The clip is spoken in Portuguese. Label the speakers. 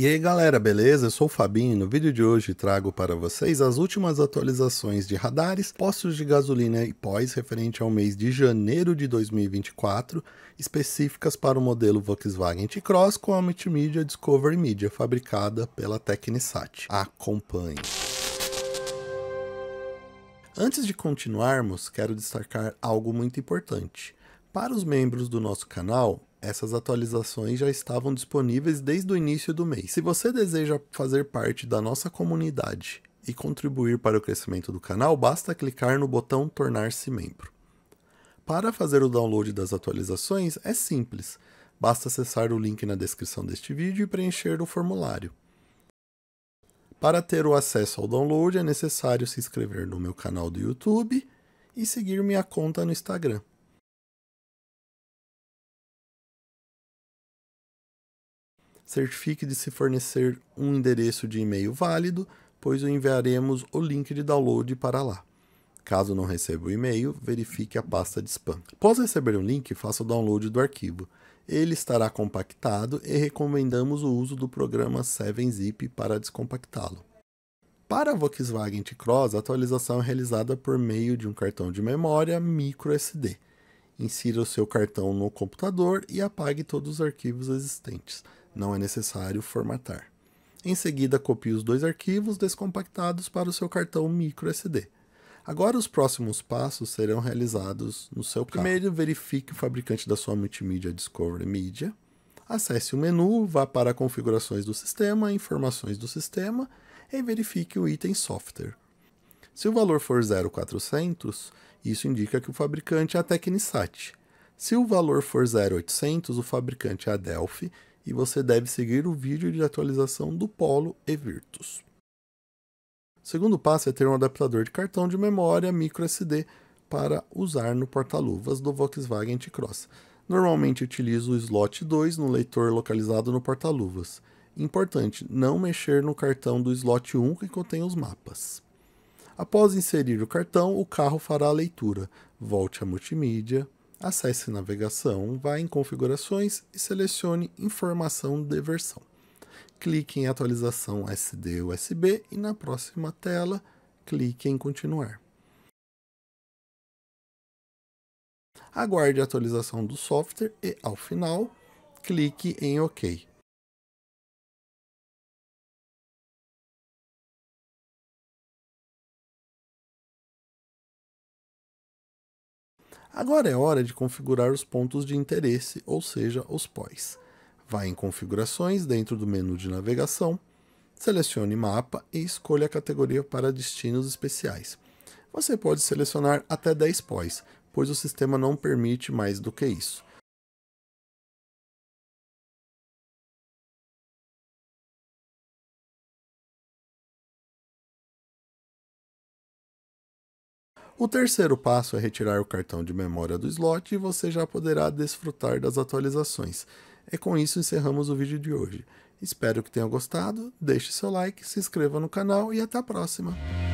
Speaker 1: E aí galera, beleza? Eu sou o Fabinho e no vídeo de hoje trago para vocês as últimas atualizações de radares, postos de gasolina e pós referente ao mês de janeiro de 2024, específicas para o modelo Volkswagen T-Cross com a multimídia Discovery Media fabricada pela Tecnisat. Acompanhe! Antes de continuarmos, quero destacar algo muito importante. Para os membros do nosso canal, essas atualizações já estavam disponíveis desde o início do mês. Se você deseja fazer parte da nossa comunidade e contribuir para o crescimento do canal, basta clicar no botão Tornar-se Membro. Para fazer o download das atualizações é simples, basta acessar o link na descrição deste vídeo e preencher o formulário. Para ter o acesso ao download é necessário se inscrever
Speaker 2: no meu canal do YouTube e seguir minha conta no Instagram. Certifique de se
Speaker 1: fornecer um endereço de e-mail válido, pois enviaremos o link de download para lá. Caso não receba o e-mail, verifique a pasta de spam. Após receber o link, faça o download do arquivo. Ele estará compactado e recomendamos o uso do programa 7-Zip para descompactá-lo. Para a Volkswagen T-Cross, a atualização é realizada por meio de um cartão de memória microSD insira o seu cartão no computador e apague todos os arquivos existentes. Não é necessário formatar. Em seguida, copie os dois arquivos descompactados para o seu cartão micro SD. Agora os próximos passos serão realizados no seu carro. Primeiro, verifique o fabricante da sua multimídia Discovery Media. Acesse o menu, vá para Configurações do sistema, Informações do sistema e verifique o item Software. Se o valor for 0400, isso indica que o fabricante é a Tecnisat. Se o valor for 0800, o fabricante é a Delphi e você deve seguir o vídeo de atualização do Polo e Virtus. O segundo passo é ter um adaptador de cartão de memória microSD para usar no porta-luvas do Volkswagen T-Cross. Normalmente utilizo o slot 2 no leitor localizado no porta-luvas. Importante, não mexer no cartão do slot 1 que contém os mapas. Após inserir o cartão, o carro fará a leitura. Volte a multimídia, acesse navegação, vá em configurações e selecione informação de versão. Clique em atualização SD USB e na próxima tela clique em continuar.
Speaker 2: Aguarde a atualização do software e, ao final, clique em OK. Agora é hora de configurar os pontos
Speaker 1: de interesse, ou seja, os POIs. Vá em Configurações dentro do menu de navegação, selecione Mapa e escolha a categoria para destinos especiais.
Speaker 2: Você pode selecionar até 10 POIs, pois o sistema não permite mais do que isso. O terceiro passo é retirar o cartão de memória do slot e você já poderá
Speaker 1: desfrutar das atualizações. E é com isso encerramos o vídeo de hoje. Espero que tenham gostado, deixe seu like, se inscreva no canal e até a próxima!